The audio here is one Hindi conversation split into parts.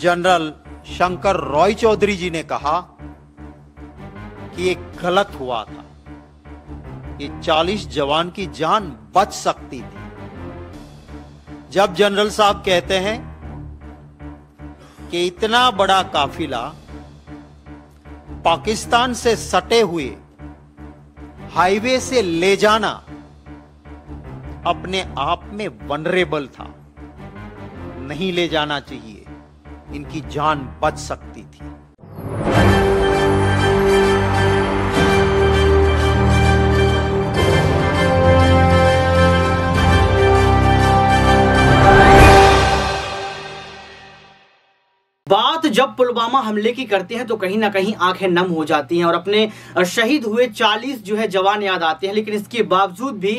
जनरल शंकर रॉय चौधरी जी ने कहा कि ये गलत हुआ था ये 40 जवान की जान बच सकती थी जब जनरल साहब कहते हैं कि इतना बड़ा काफिला पाकिस्तान से सटे हुए हाईवे से ले जाना अपने आप में वनरेबल था नहीं ले जाना चाहिए इनकी जान बच सकती थी जब पुलवामा हमले की करते हैं तो कहीं ना कहीं आंखें नम हो जाती हैं और अपने शहीद हुए 40 जो है जवान याद आते हैं लेकिन इसके बावजूद भी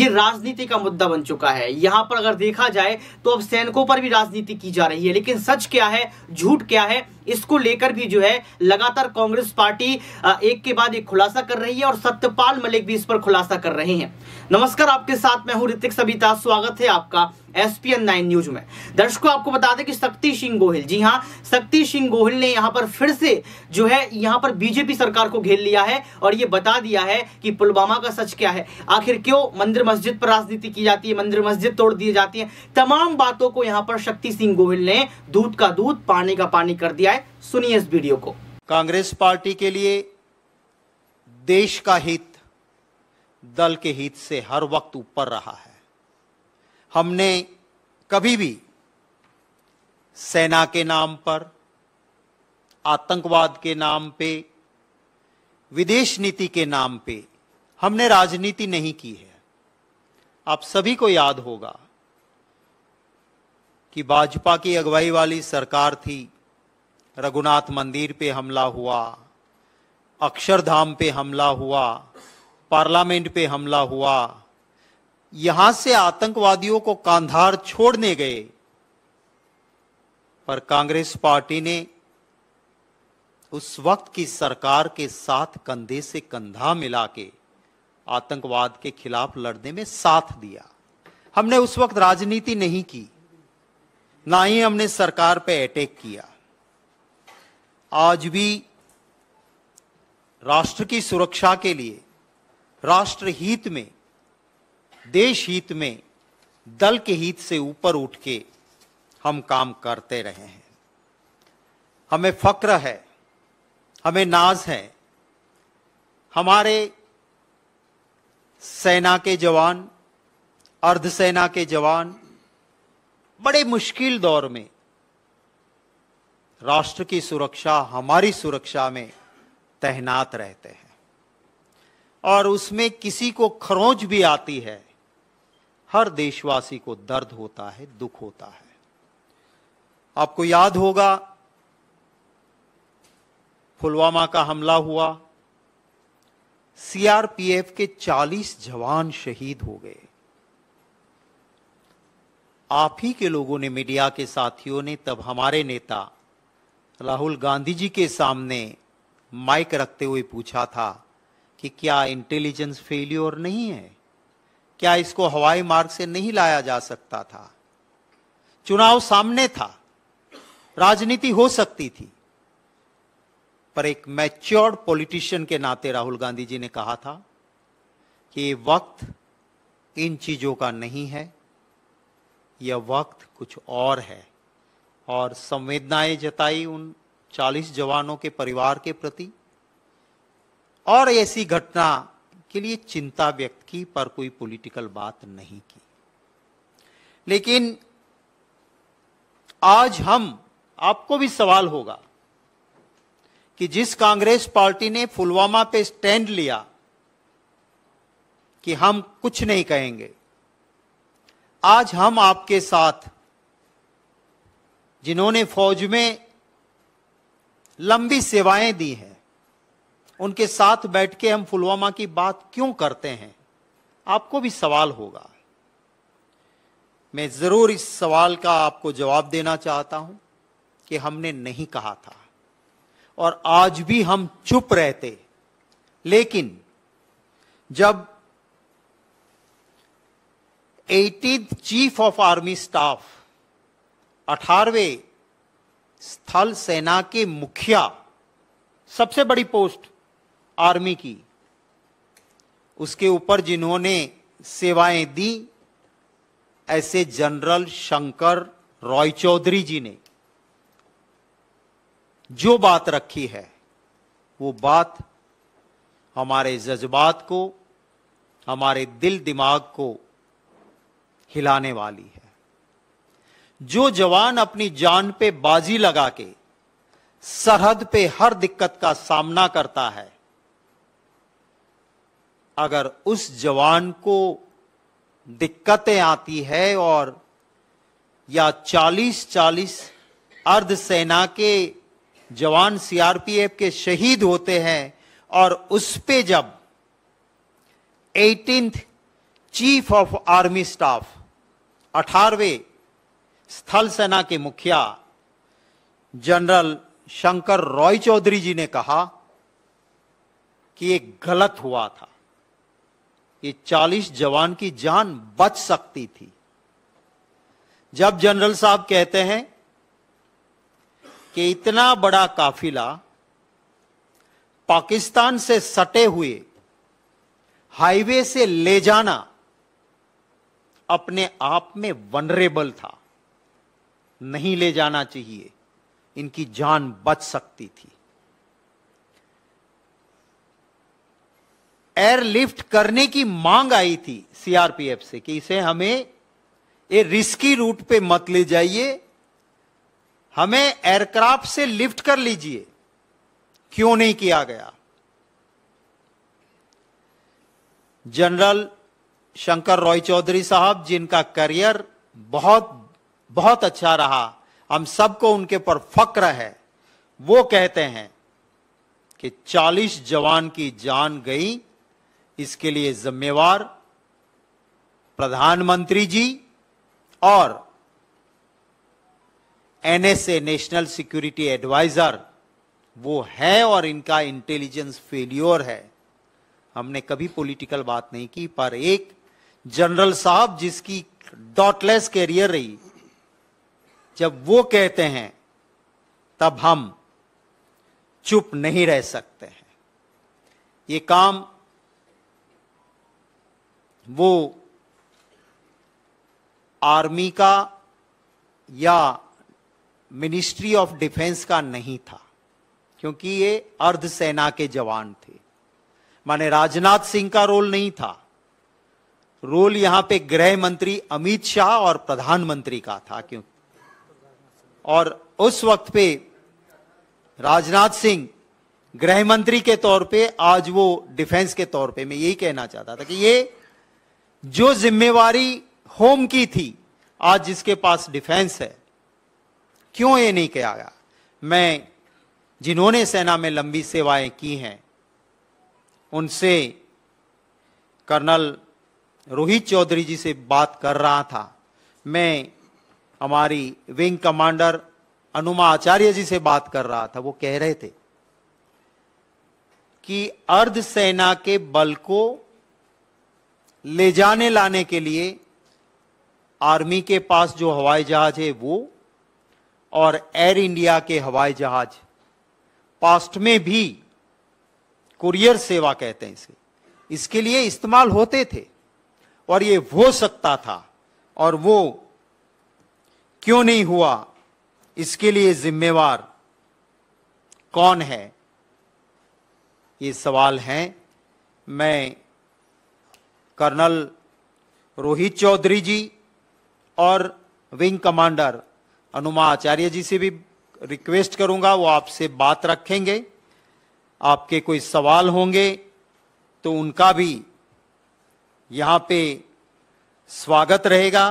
ये राजनीति का मुद्दा बन चुका है यहां पर अगर देखा जाए तो अब सैनिकों पर भी राजनीति की जा रही है लेकिन सच क्या है झूठ क्या है इसको लेकर भी जो है लगातार कांग्रेस पार्टी एक के बाद एक खुलासा कर रही है और सत्यपाल मलिक भी इस पर खुलासा कर रहे हैं नमस्कार आपके साथ मैं हूं ऋतिक सबिता स्वागत है आपका एसपीएन नाइन न्यूज में दर्शकों आपको बता दें कि शक्ति सिंह गोहिल जी हाँ शक्ति गिरिराज सिंह गोहिल ने यहाँ पर फिर से जो है यहाँ पर बीजेपी सरकार को घेर लिया है और ये बता दिया है कि पुलवामा का सच क्या है आखिर क्यों मंदिर मस्जिद पर राजनीति की जाती है मंदिर मस्जिद तोड़ दी जाती है तमाम बातों को यहाँ पर शक्ति सिंह गोहिल ने दूध का दूध पानी का पानी कर दिया है सुनिए इस वीडियो को कांग्रेस पार्टी के लिए देश का हित दल के हित से हर वक्त ऊपर रहा है हमने कभी भी सेना के नाम पर आतंकवाद के नाम पे विदेश नीति के नाम पे हमने राजनीति नहीं की है आप सभी को याद होगा कि भाजपा की अगुवाई वाली सरकार थी रघुनाथ मंदिर पे हमला हुआ अक्षरधाम पे हमला हुआ पार्लियामेंट पे हमला हुआ यहां से आतंकवादियों को कांधार छोड़ने गए पर कांग्रेस पार्टी ने उस वक्त की सरकार के साथ कंधे से कंधा मिला के आतंकवाद के खिलाफ लड़ने में साथ दिया हमने उस वक्त राजनीति नहीं की ना ही हमने सरकार पे अटैक किया आज भी राष्ट्र की सुरक्षा के लिए राष्ट्र हित में देश हित में दल के हित से ऊपर उठ के हम काम करते रहे हैं हमें फक्र है हमें नाज है हमारे सेना के जवान अर्धसेना के जवान बड़े मुश्किल दौर में राष्ट्र की सुरक्षा हमारी सुरक्षा में तैनात रहते हैं और उसमें किसी को खरोंच भी आती है हर देशवासी को दर्द होता है दुख होता है आपको याद होगा पुलवामा का हमला हुआ सीआरपीएफ के 40 जवान शहीद हो गए आप ही के लोगों ने मीडिया के साथियों ने तब हमारे नेता राहुल गांधी जी के सामने माइक रखते हुए पूछा था कि क्या इंटेलिजेंस फेल्योर नहीं है क्या इसको हवाई मार्ग से नहीं लाया जा सकता था चुनाव सामने था राजनीति हो सकती थी पर एक मैच्योर्ड पॉलिटिशियन के नाते राहुल गांधी जी ने कहा था कि वक्त इन चीज़ों का नहीं है यह वक्त कुछ और है और संवेदनाएं जताई उन 40 जवानों के परिवार के प्रति और ऐसी घटना के लिए चिंता व्यक्त की पर कोई पॉलिटिकल बात नहीं की लेकिन आज हम आपको भी सवाल होगा कि जिस कांग्रेस पार्टी ने पुलवामा पे स्टैंड लिया कि हम कुछ नहीं कहेंगे आज हम आपके साथ जिन्होंने फौज में लंबी सेवाएं दी हैं उनके साथ बैठ के हम पुलवामा की बात क्यों करते हैं आपको भी सवाल होगा मैं जरूर इस सवाल का आपको जवाब देना चाहता हूं कि हमने नहीं कहा था और आज भी हम चुप रहते लेकिन जब eighteen chief of army staff अठारहवें स्थल सेना के मुखिया सबसे बड़ी पोस्ट आर्मी की उसके ऊपर जिन्होंने सेवाएं दी ऐसे जनरल शंकर रॉय चौधरी जी ने जो बात रखी है वो बात हमारे जज्बात को हमारे दिल दिमाग को हिलाने वाली है जो जवान अपनी जान पे बाजी लगा के सरहद पे हर दिक्कत का सामना करता है अगर उस जवान को दिक्कतें आती है और या चालीस चालीस अर्ध सेना के जवान सीआरपीएफ के शहीद होते हैं और उस पे जब eighteen chief of army staff अठारवे स्थल सेना के मुखिया जनरल शंकर रॉय चौधरी जी ने कहा कि ये गलत हुआ था ये चालीस जवान की जान बच सकती थी जब जनरल साहब कहते हैं कि इतना बड़ा काफिला पाकिस्तान से सटे हुए हाईवे से ले जाना अपने आप में वनरेबल था नहीं ले जाना चाहिए इनकी जान बच सकती थी एयरलिफ्ट करने की मांग आई थी सीआरपीएफ से कि इसे हमें ये रिस्की रूट पे मत ले जाइए हमें एयरक्राफ्ट से लिफ्ट कर लीजिए क्यों नहीं किया गया जनरल शंकर रॉय चौधरी साहब जिनका करियर बहुत बहुत अच्छा रहा हम सबको उनके पर फक्र है वो कहते हैं कि 40 जवान की जान गई इसके लिए जिम्मेवार प्रधानमंत्री जी और एनएसए नेशनल सिक्योरिटी एडवाइजर वो है और इनका इंटेलिजेंस फेल्योर है हमने कभी पॉलिटिकल बात नहीं की पर एक जनरल साहब जिसकी डॉटलेस कैरियर रही जब वो कहते हैं तब हम चुप नहीं रह सकते हैं ये काम वो आर्मी का या मिनिस्ट्री ऑफ डिफेंस का नहीं था क्योंकि ये अर्ध सेना के जवान थे माने राजनाथ सिंह का रोल नहीं था रोल यहां पे गृह मंत्री अमित शाह और प्रधानमंत्री का था क्यों और उस वक्त पे राजनाथ सिंह गृह मंत्री के तौर पे आज वो डिफेंस के तौर पे मैं यही कहना चाहता था कि ये जो जिम्मेवारी होम की थी आज जिसके पास डिफेंस है क्यों ये नहीं किया गया मैं जिन्होंने सेना में लंबी सेवाएं की हैं उनसे कर्नल रोहित चौधरी जी से बात कर रहा था मैं हमारी विंग कमांडर अनुमा आचार्य जी से बात कर रहा था वो कह रहे थे कि अर्ध सेना के बल को ले जाने लाने के लिए आर्मी के पास जो हवाई जहाज है वो और एयर इंडिया के हवाई जहाज पास्ट में भी कुरियर सेवा कहते हैं इसे इसके लिए इस्तेमाल होते थे और ये हो सकता था और वो क्यों नहीं हुआ इसके लिए जिम्मेवार कौन है ये सवाल हैं मैं कर्नल रोहित चौधरी जी और विंग कमांडर अनुमा आचार्य जी से भी रिक्वेस्ट करूंगा वो आपसे बात रखेंगे आपके कोई सवाल होंगे तो उनका भी यहाँ पे स्वागत रहेगा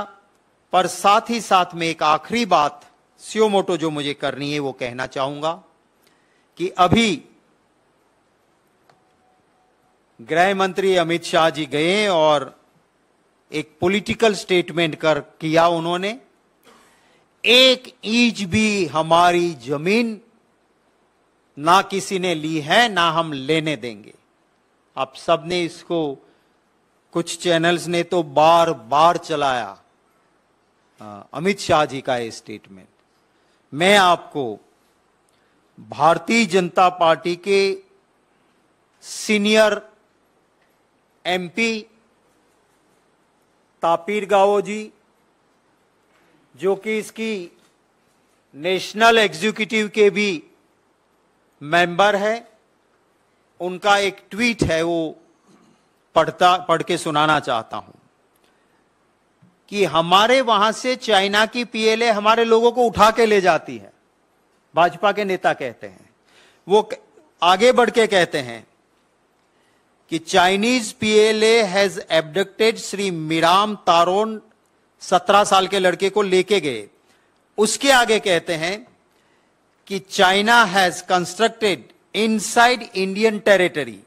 पर साथ ही साथ में एक आखिरी बात सियोमोटो जो मुझे करनी है वो कहना चाहूंगा कि अभी गृह मंत्री अमित शाह जी गए और एक पॉलिटिकल स्टेटमेंट कर किया उन्होंने एक इंच भी हमारी जमीन ना किसी ने ली है ना हम लेने देंगे आप सबने इसको कुछ चैनल्स ने तो बार बार चलाया अमित शाह जी का ये स्टेटमेंट मैं आपको भारतीय जनता पार्टी के सीनियर एमपी तापीर गावो जी जो कि इसकी नेशनल एग्जीक्यूटिव के भी मेंबर है उनका एक ट्वीट है वो पढ़ता पढ़ के सुनाना चाहता हूं कि हमारे वहां से चाइना की पीएलए हमारे लोगों को उठा के ले जाती है भाजपा के नेता कहते हैं वो आगे बढ़ के कहते हैं कि Chinese PLA has abducted Shri Miram Taron सत्रह साल के लड़के को लेके गए उसके आगे कहते हैं कि China has constructed inside Indian territory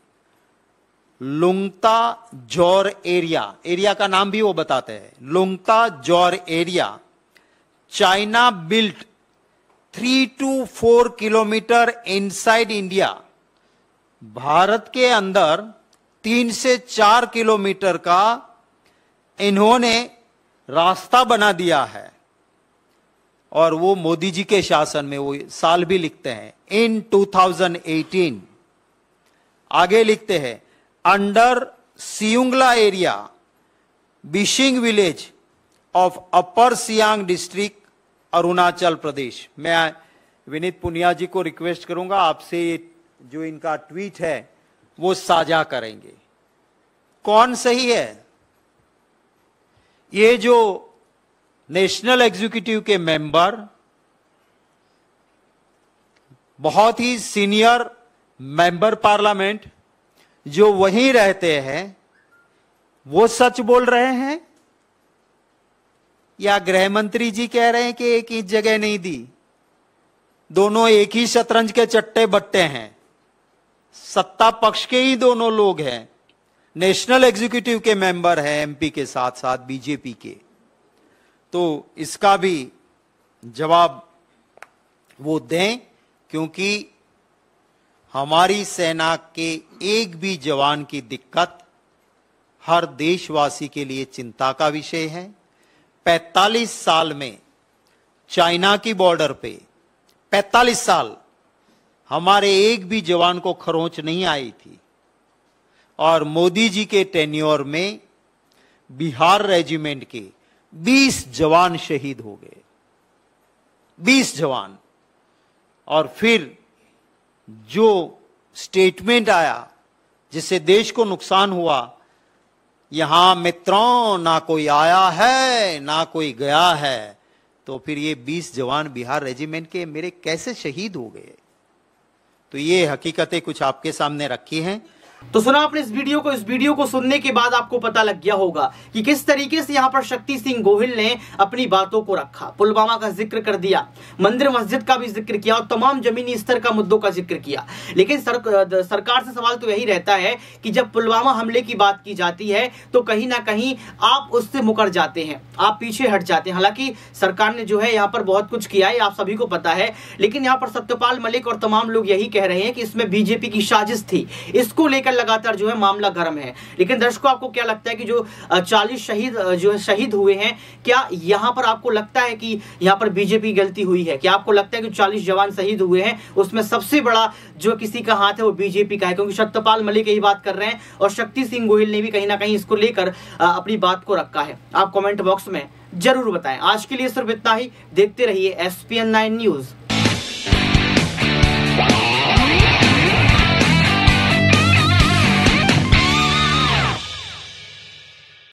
Lungta Jor area area का नाम भी वो बताते हैं Lungta Jor area China built three two four kilometre inside India Bharat के अंदर तीन से चार किलोमीटर का इन्होंने रास्ता बना दिया है और वो मोदी जी के शासन में वो साल भी लिखते हैं इन 2018 आगे लिखते हैं under Siyungla area Bishing village of upper Siang district Arunachal Pradesh मैं विनीत पुनिया जी को रिक्वेस्ट करूंगा आपसे जो इनका ट्वीट है वो साझा करेंगे कौन सही है ये जो नेशनल एग्जीक्यूटिव के मेंबर बहुत ही सीनियर मेंबर पार्लियामेंट जो वहीं रहते हैं वो सच बोल रहे हैं या गृह मंत्री जी कह रहे हैं कि एक ही जगह नहीं दी दोनों एक ही शतरंज के चट्टे बट्टे हैं सत्ता पक्ष के ही दोनों लोग हैं नेशनल एग्जीक्यूटिव के मेंबर हैं एमपी के साथ साथ बीजेपी के तो इसका भी जवाब वो दें क्योंकि हमारी सेना के एक भी जवान की दिक्कत हर देशवासी के लिए चिंता का विषय है 45 साल में चाइना की बॉर्डर पे 45 साल हमारे एक भी जवान को खरोंच नहीं आई थी और मोदी जी के टेन्योर में बिहार रेजिमेंट के 20 जवान शहीद हो गए 20 जवान और फिर जो स्टेटमेंट आया जिससे देश को नुकसान हुआ यहां मित्रों ना कोई आया है ना कोई गया है तो फिर ये 20 जवान बिहार रेजिमेंट के मेरे कैसे शहीद हो गए तो ये हकीकतें कुछ आपके सामने रखी हैं तो सुना आपने इस वीडियो को इस वीडियो को सुनने के बाद आपको पता लग गया होगा कि किस तरीके से यहाँ पर शक्ति सिंह गोहिल ने अपनी बातों को रखा पुलवामा का जिक्र कर दिया मंदिर मस्जिद का भी जिक्र किया और तमाम जमीनी स्तर का मुद्दों का जिक्र किया लेकिन सर, सरकार से सवाल तो यही रहता है कि जब पुलवामा हमले की बात की जाती है तो कहीं ना कहीं आप उससे मुकर जाते हैं आप पीछे हट जाते हैं हालांकि सरकार ने जो है यहाँ पर बहुत कुछ किया है आप सभी को पता है लेकिन यहाँ पर सत्यपाल मलिक और तमाम लोग यही कह रहे हैं कि इसमें बीजेपी की साजिश थी इसको लेकर लेकर लगातार जो है मामला गर्म है लेकिन दर्शकों आपको क्या लगता है कि जो चालीस शहीद जो है शहीद हुए हैं क्या यहाँ पर आपको लगता है कि यहाँ पर बीजेपी गलती हुई है क्या आपको लगता है कि चालीस जवान शहीद हुए हैं उसमें सबसे बड़ा जो किसी का हाथ है वो बीजेपी का है क्योंकि सत्यपाल मलिक यही बात कर रहे हैं और शक्ति सिंह गोहिल ने भी कहीं ना कहीं इसको लेकर अपनी बात को रखा है आप कॉमेंट बॉक्स में जरूर बताएं आज के लिए सिर्फ इतना ही देखते रहिए S P N nine news